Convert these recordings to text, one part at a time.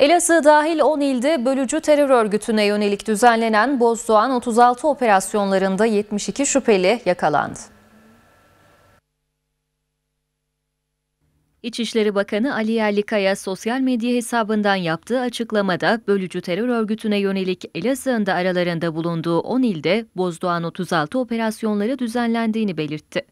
Elazığ dahil 10 ilde bölücü terör örgütüne yönelik düzenlenen Bozdoğan 36 operasyonlarında 72 şüpheli yakalandı. İçişleri Bakanı Ali Yerlikaya sosyal medya hesabından yaptığı açıklamada bölücü terör örgütüne yönelik Elazığ'ın da aralarında bulunduğu 10 ilde Bozdoğan 36 operasyonları düzenlendiğini belirtti.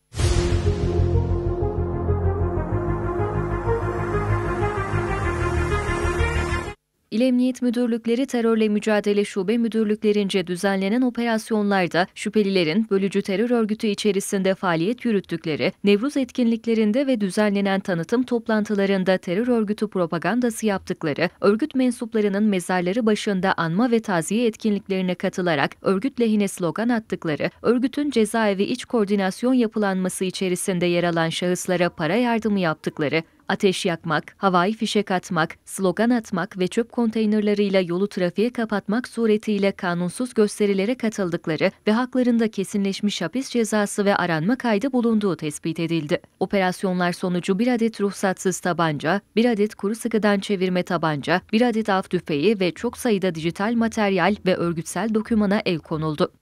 İl Emniyet Müdürlükleri Terörle Mücadele Şube Müdürlüklerince düzenlenen operasyonlarda şüphelilerin bölücü terör örgütü içerisinde faaliyet yürüttükleri, Nevruz etkinliklerinde ve düzenlenen tanıtım toplantılarında terör örgütü propagandası yaptıkları, örgüt mensuplarının mezarları başında anma ve taziye etkinliklerine katılarak örgüt lehine slogan attıkları, örgütün cezaevi iç koordinasyon yapılanması içerisinde yer alan şahıslara para yardımı yaptıkları, Ateş yakmak, havai fişek atmak, slogan atmak ve çöp konteynerlarıyla yolu trafiğe kapatmak suretiyle kanunsuz gösterilere katıldıkları ve haklarında kesinleşmiş hapis cezası ve aranma kaydı bulunduğu tespit edildi. Operasyonlar sonucu bir adet ruhsatsız tabanca, bir adet kuru sıkıdan çevirme tabanca, bir adet af tüfeği ve çok sayıda dijital materyal ve örgütsel dokümana el konuldu.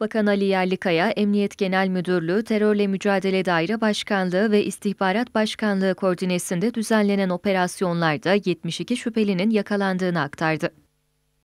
Bakan Ali Yerlikaya, Emniyet Genel Müdürlüğü, Terörle Mücadele Daire Başkanlığı ve İstihbarat Başkanlığı koordinesinde düzenlenen operasyonlarda 72 şüphelinin yakalandığını aktardı.